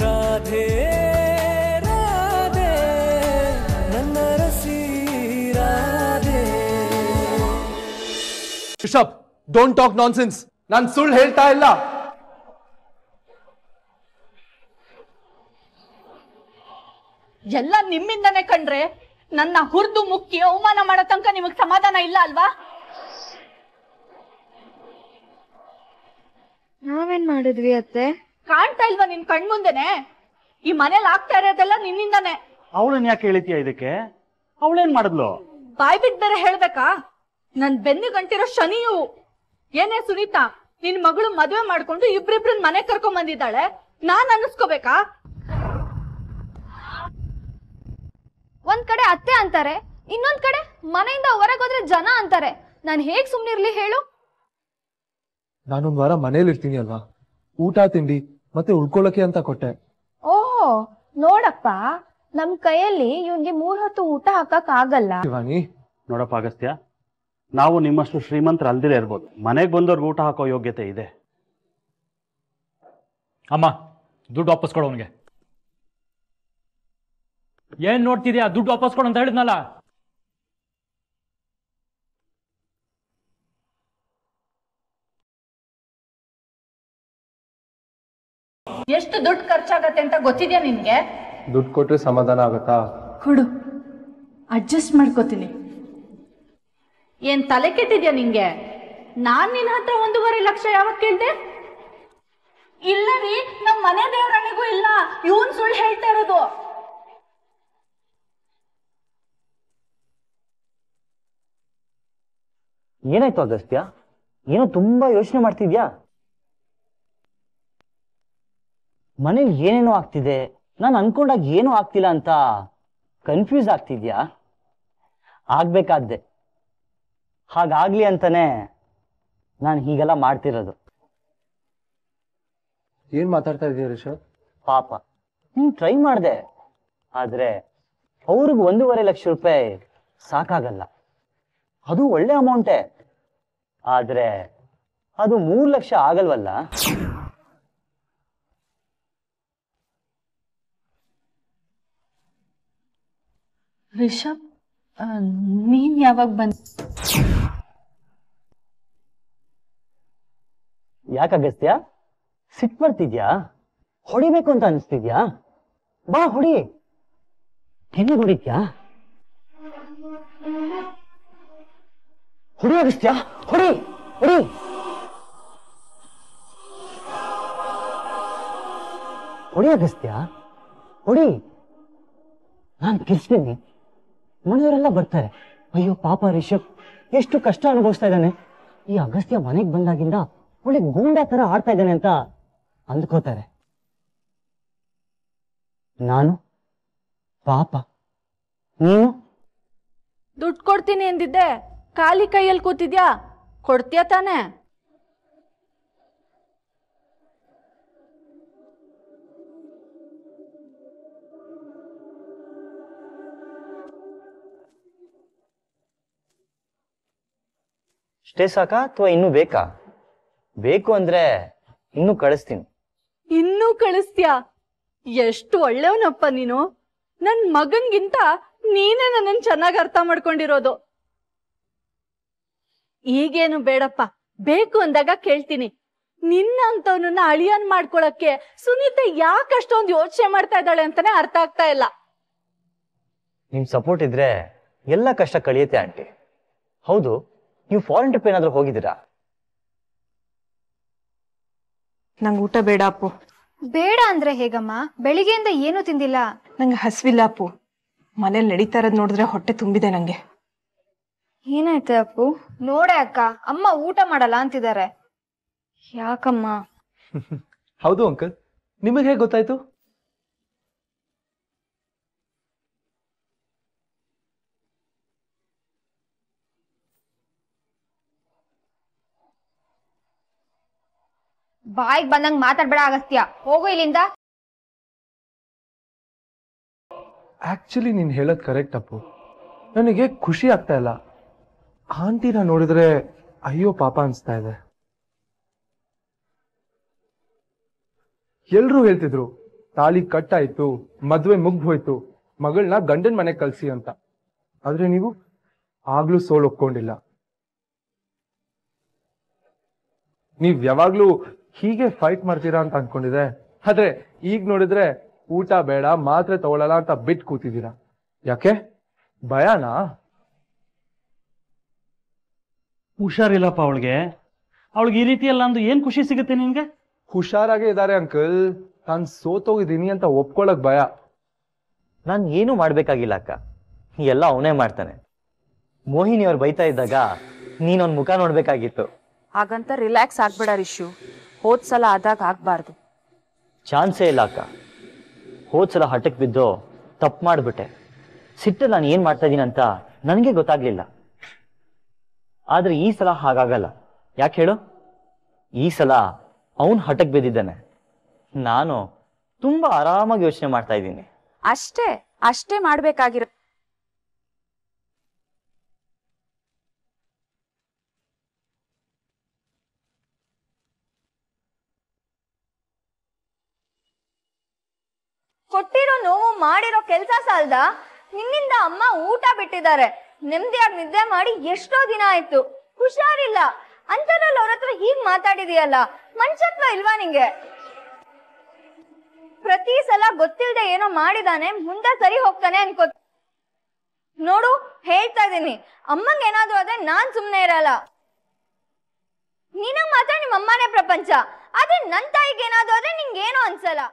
ರಾಧೆ ರಾಧೆ ನನ್ನ ರಸಿ Radhe Rishab don't talk nonsense ನಾನು ಸುಳ್ಳು ಹೇಳ್ತಾ ಇಲ್ಲ ಎಲ್ಲ ನಿಮ್ಮಿಂದನೇ ಕಂಡ್ರೆ ನನ್ನ ಹುರ್ದು ಮುಕ್ಕಿ ಅವಮಾನ ಮಾಡೋ ತನಕ ನಿಮಗ್ ಸಮಾಧಾನ ಇಲ್ಲ ಅಲ್ವಾ ನಾವೇನ್ ಮಾಡಿದ್ವಿ ಅತ್ತೆ ಕಾಣ್ತಾ ಇಲ್ವಾ ನಿನ್ ಕಣ್ ಮುಂದೆನೆ ಈ ಮನೇಲಿ ಆಗ್ತಾ ಇರೋದೆಲ್ಲ ನಿನ್ನಿಂದಾನೆ ಅವಳನ್ ಯಾಕೆ ಹೇಳ್ತೀಯ ಇದಕ್ಕೆ ಅವಳೇನ್ ಮಾಡಿದ್ಲು ಬಾಯ್ ಬಿಟ್ ಬೇರೆ ಹೇಳ್ಬೇಕಾ ನನ್ ಬೆನ್ನು ಗಂಟಿರೋ ಶನಿಯು ಏನೇ ಸುನೀತಾ ನಿನ್ ಮಗಳು ಮದ್ವೆ ಮಾಡ್ಕೊಂಡು ಇಬ್ರಿಬ್ರನ್ ಮನೆ ಕರ್ಕೊಂಡ್ ಬಂದಿದ್ದಾಳೆ ನಾನ್ ಅನ್ನಿಸ್ಕೋಬೇಕಾ ಒಂದ್ ಕಡೆ ಅತ್ತೆ ಅಂತಾರೆ ಇನ್ನೊಂದ್ ಕಡೆ ಮನೆಯಿಂದ ಹೊರಗೋದ್ರೆ ಜನ ಅಂತಾರೆ ನಾನ್ ಹೇಗ್ ಸುಮ್ನಿರ್ಲಿ ಹೇಳು ನಾನೊಂದ್ ವಾರ ಮನೇಲಿ ಇರ್ತೀನಿ ಅಲ್ವಾ ಊಟ ತಿಂಡಿ ಮತ್ತೆ ಉಳ್ಕೊಳ್ಳಕ್ಕೆ ಅಂತ ಕೊಟ್ಟೆ ಓಹ್ ನೋಡಪ್ಪ ನಮ್ ಕೈಯಲ್ಲಿ ಇವನ್ಗೆ ಮೂರ್ ಹತ್ತು ಊಟ ಹಾಕಕ್ ಆಗಲ್ಲ ಶಿವಾನಿ ನೋಡಪ್ಪ ಅಗಸ್ತ್ಯ ನಾವು ನಿಮ್ಮಷ್ಟು ಶ್ರೀಮಂತರ ಅಲ್ದಿರ ಇರ್ಬೋದು ಮನೆಗೆ ಬಂದವ್ರಿಗೆ ಊಟ ಹಾಕೋ ಯೋಗ್ಯತೆ ಇದೆ ಅಮ್ಮ ದುಡ್ಡು ವಾಪಸ್ ಕೊಡು ಏನ್ ನೋಡ್ತಿದ್ಯಾ ದುಡ್ಡು ವಾಪಸ್ ಕೊಡು ಅಂತ ಹೇಳಿದ್ನಲ್ಲ ಎಷ್ಟು ದುಡ್ಡು ಖರ್ಚಾಗತ್ತೆ ಅಂತ ಗೊತ್ತಿದ್ಯಾ ನಿನ್ಗೆ ದುಡ್ಡು ಕೊಟ್ಟರೆ ಸಮಾಧಾನ ಆಗತ್ತಾ ಕೊಡು ಅಡ್ಜಸ್ಟ್ ಮಾಡ್ಕೋತೀನಿ ಏನ್ ತಲೆ ಕೆಟ್ಟಿದ್ಯಾ ನಿಂಗೆ ನಾನ್ ನಿನ್ನ ಹತ್ರ ಒಂದೂವರೆ ಲಕ್ಷ ಯಾವಾಗ ಕೇಳ್ದೆ ಇಲ್ಲ ರೀ ನಮ್ ಮನೆ ದೇವರಾಣಿಗೂ ಇಲ್ಲ ಇವನ್ ಸುಳ್ಳು ಹೇಳ್ತಾ ಇರೋದು ಏನಾಯ್ತು ಅಗಸ್ತ್ಯ ಏನೋ ತುಂಬಾ ಯೋಚನೆ ಮಾಡ್ತಿದ್ಯಾ ಮನೇಲಿ ಏನೇನೋ ಆಗ್ತಿದೆ ನಾನು ಅನ್ಕೊಂಡಾಗ ಏನೂ ಆಗ್ತಿಲ್ಲ ಅಂತ ಕನ್ಫ್ಯೂಸ್ ಆಗ್ತಿದ್ಯಾ ಆಗ್ಬೇಕಾದ್ದೆ ಹಾಗಾಗ್ಲಿ ಅಂತಾನೆ ನಾನು ಹೀಗೆಲ್ಲ ಮಾಡ್ತಿರೋದು ಏನ್ ಮಾತಾಡ್ತಾ ಇದೀಯ ರಿಷಬ್ ಪಾಪ ನೀನು ಟ್ರೈ ಮಾಡಿದೆ ಆದ್ರೆ ಅವ್ರಿಗೆ ಒಂದೂವರೆ ಲಕ್ಷ ರೂಪಾಯಿ ಸಾಕಾಗಲ್ಲ ಅದು ಒಳ್ಳೆ ಅಮೌಂಟೇ ಆದ್ರೆ ಅದು ಮೂರು ಲಕ್ಷ ಆಗಲ್ವಲ್ಲ ರಿಷಬ್ ನೀನ್ ಯಾವಾಗ ಬಂದ್ ಯಾಕ ಅಗಸ್ತ್ಯ ಸಿಟ್ ಮಾಡ್ತಿದ್ಯಾ ಹೊಡಿಬೇಕು ಅಂತ ಅನಿಸ್ತಿದ್ಯಾ ಬಾ ಹೊಡಿ ಹೆಣ್ಣೆ ಹೊಡಿದ್ಯಾ ಹೊಡಿ ಅಗಸ್ತ್ಯ ಹೊಡಿ ಹೊಡಿ ಹೊಡಿ ಅಗಸ್ತ್ಯ ಹೊಡಿ ನಾನ್ ಕಿರ್ಸ್ತೀನಿ ಮನೆಯವರೆಲ್ಲ ಬರ್ತಾರೆ ಅಯ್ಯೋ ಪಾಪ ರಿಷಬ್ ಎಷ್ಟು ಕಷ್ಟ ಅನುಭವಿಸ್ತಾ ಇದ್ದಾನೆ ಈ ಅಗಸ್ತ್ಯ ಮನೆಗೆ ಬಂದಾಗಿಂದ ಒಳ್ಳೆ ಗೂಂಡಾ ತರ ಆಡ್ತಾ ಇದ್ದಾನೆ ಅಂತ ಅಂದ್ಕೋತಾರೆ ನಾನು ಪಾಪ ನೀನು ದುಡ್ಡು ಕೊಡ್ತೀನಿ ಎಂದಿದ್ದೆ ಖಾಲಿ ಕೈಯಲ್ಲಿ ಕೂತಿದ್ಯಾ ಕೊಡ್ತೀಯ ತಾನೇ ಇಷ್ಟೇ ಸಾಕಾ ಅಥವಾ ಇನ್ನೂ ಬೇಕಾ ಬೇಕು ಅಂದ್ರೆ ಇನ್ನೂ ಕಳಿಸ್ತೀನಿ ಇನ್ನೂ ಕಳಿಸ್ತೀಯಾ ಎಷ್ಟು ಒಳ್ಳೆಯವನಪ್ಪ ನೀನು ನನ್ ಮಗನ್ಗಿಂತ ನೀನೇ ನನ್ನನ್ ಚೆನ್ನಾಗಿ ಅರ್ಥ ಮಾಡ್ಕೊಂಡಿರೋದು ಈಗೇನು ಬೇಡಪ್ಪ ಬೇಕು ಅಂದಾಗ ಕೇಳ್ತೀನಿ ನಿನ್ನ ಅಂತವನನ್ನ ಅಳಿಯನ್ ಮಾಡ್ಕೊಳಕ್ಕೆ ಸುನೀತಾ ಯಾಕೆ ಅಷ್ಟೊಂದು ಯೋಚನೆ ಮಾಡ್ತಾ ಇದ್ದಾಳೆ ಅಂತಾನೆ ಅರ್ಥ ಆಗ್ತಾ ಇಲ್ಲ ನಿಮ್ ಸಪೋರ್ಟ್ ಇದ್ರೆ ಎಲ್ಲ ಕಷ್ಟ ಕಳಿಯುತ್ತೆ ಆಂಟಿ ಹೌದು ನೀವು ಫಾರಿನ್ ಟ್ರಿಪ್ ಏನಾದರೂ ಹೋಗಿದ್ದೀರಾ ನಂಗೆ ಊಟ ಬೇಡ ಅಪ್ಪು ಬೇಡ ಅಂದ್ರೆ ಹೇಗಮ್ಮ ಬೆಳಿಗ್ಗೆಯಿಂದ ಏನು ತಿಂದಿಲ್ಲ ನಂಗೆ ಹಸಿವಿಲ್ಲ ಅಪ್ಪು ಮನೇಲಿ ನಡೀತಾ ಇರೋದ್ ನೋಡಿದ್ರೆ ಹೊಟ್ಟೆ ತುಂಬಿದೆ ನಂಗೆ ಏನಾಯ್ತು ಅಪ್ಪು ನೋಡೆ ಅಕ್ಕ ಅಮ್ಮ ಊಟ ಮಾಡಲ್ಲ ಅಂತಿದ್ದಾರೆ ಯಾಕಮ್ಮ ಹೌದು ಅಂಕಲ್ ನಿಮಗೆ ಹೇಗೆ ಗೊತ್ತಾಯ್ತು ಬಾಯಿಗೆ ಬಂದಂಗ್ ಮಾತಾಡ್ಬೇಡ ಆಗಸ್ತ್ಯ ಹೋಗು ಇಲ್ಲಿಂದ ಆಕ್ಚುಲಿ ನೀನ್ ಹೇಳದ್ ಕರೆಕ್ಟ್ ಅಪ್ಪು ನನಗೆ ಖುಷಿ ಆಗ್ತಾ ಇಲ್ಲ ಆಂಟಿನ ನೋಡಿದ್ರೆ ಅಯ್ಯೋ ಪಾಪ ಅನ್ಸ್ತಾ ಇದೆ ಎಲ್ರೂ ಹೇಳ್ತಿದ್ರು ತಾಳಿ ಕಟ್ ಆಯ್ತು ಮದ್ವೆ ಮುಗ್ದು ಹೋಯ್ತು ಮಗಳನ್ನ ಗಂಡನ ಮನೆ ಕಲ್ಸಿ ಅಂತ ಆದ್ರೆ ನೀವು ಆಗ್ಲೂ ಸೋಲ್ ಒಪ್ಕೊಂಡಿಲ್ಲ ನೀವ್ ಯಾವಾಗ್ಲೂ ಹೀಗೆ ಫೈಟ್ ಮಾಡ್ತೀರಾ ಅಂತ ಅನ್ಕೊಂಡಿದೆ ಆದ್ರೆ ಈಗ ನೋಡಿದ್ರೆ ಊಟ ಬೇಡ ಮಾತ್ರೆ ತಗೊಳ್ಳಲ್ಲ ಅಂತ ಬಿಟ್ ಕೂತಿದ್ದೀರಾ ಯಾಕೆ ಭಯಾನ ಹುಷಾರಿಲ್ಲಪ್ಪ ಅವಳಿಗೆ ಅವಳಿಗೆ ಈ ರೀತಿ ಅಲ್ಲ ಅಂದು ಏನ್ ಖುಷಿ ಸಿಗುತ್ತೆ ನಿನ್ಗೆ ಹುಷಾರಾಗೆ ಇದ್ದಾರೆ ಅಂಕಲ್ ನಾನ್ ಸೋತೋಗಿದ್ದೀನಿ ಅಂತ ಒಪ್ಕೊಳಕ್ ಭಯ ನಾನ್ ಏನು ಮಾಡ್ಬೇಕಾಗಿಲ್ಲ ಅಕ್ಕ ಎಲ್ಲ ಅವನೇ ಮಾಡ್ತಾನೆ ಮೋಹಿನಿ ಅವ್ರು ಬೈತಾ ಇದ್ದಾಗ ನೀನೊಂದು ಮುಖ ನೋಡ್ಬೇಕಾಗಿತ್ತು ಹಾಗಂತ ರಿಲ್ಯಾಕ್ಸ್ ಆಗ್ಬೇಡ ರಿಶು ಹೋದ್ ಸಲ ಆದಾಗ ಆಗಬಾರ್ದು ಚಾನ್ಸೇ ಇಲ್ಲ ಅಕ್ಕ ಹೋದ್ ಸಲ ಹಟಕ್ ಬಿದ್ದು ತಪ್ಪು ಮಾಡಿಬಿಟ್ಟೆ ಸಿಟ್ಟು ನಾನು ಏನ್ ಮಾಡ್ತಾ ಇದ್ದೀನಿ ಅಂತ ನನಗೆ ಗೊತ್ತಾಗ್ಲಿಲ್ಲ ಆದ್ರೆ ಈ ಸಲ ಹಾಗಾಗಲ್ಲ ಯಾಕೆ ಹೇಳು ಈ ಸಲ ಅವನು ಹಟಕ್ ಬಿದ್ದಿದ್ದಾನೆ ನಾನು ತುಂಬಾ ಆರಾಮಾಗಿ ಯೋಚನೆ ಮಾಡ್ತಾ ಇದ್ದೀನಿ ಅಷ್ಟೇ ಅಷ್ಟೇ ಮಾಡ್ಬೇಕಾಗಿರೋ ಕೊಟ್ಟಿರೋ ನೋವು ಮಾಡಿರೋ ಕೆಲ್ಸ ಸಾಲ್ದ ನಿನ್ನಿಂದ ಅಮ್ಮ ಊಟ ಬಿಟ್ಟಿದ್ದಾರೆ ನೆಮ್ಮದಿಯಾಗಿ ನಿದ್ದೆ ಮಾಡಿ ಎಷ್ಟೋ ದಿನ ಆಯ್ತು ಹುಷಾರಿಲ್ಲ ಅಂತರಲ್ಲಿ ಅವ್ರ ಹತ್ರ ಹೀಗ್ ಮಾತಾಡಿದೀಯಲ್ಲ ಮನುಷ್ಯತ್ವ ಇಲ್ವಾ ನಿಂಗೆ ಪ್ರತಿ ಸಲ ಗೊತ್ತಿಲ್ಲದೆ ಏನೋ ಮಾಡಿದಾನೆ ಮುಂದೆ ಸರಿ ಹೋಗ್ತಾನೆ ಅನ್ಕೋತ ನೋಡು ಹೇಳ್ತಾ ಇದೀನಿ ಅಮ್ಮಂಗ್ ಏನಾದ್ರು ಆದ್ರೆ ನಾನ್ ಸುಮ್ನೆ ಇರಲ್ಲ ನಿನಗ್ ಮಾತ್ರ ನಿಮ್ಮ ಅಮ್ಮನೇ ಪ್ರಪಂಚ ಆದ್ರೆ ನನ್ ತಾಯಿಗೆ ಏನಾದ್ರು ಆದ್ರೆ ನಿಂಗೇನು ಅನ್ಸಲ್ಲ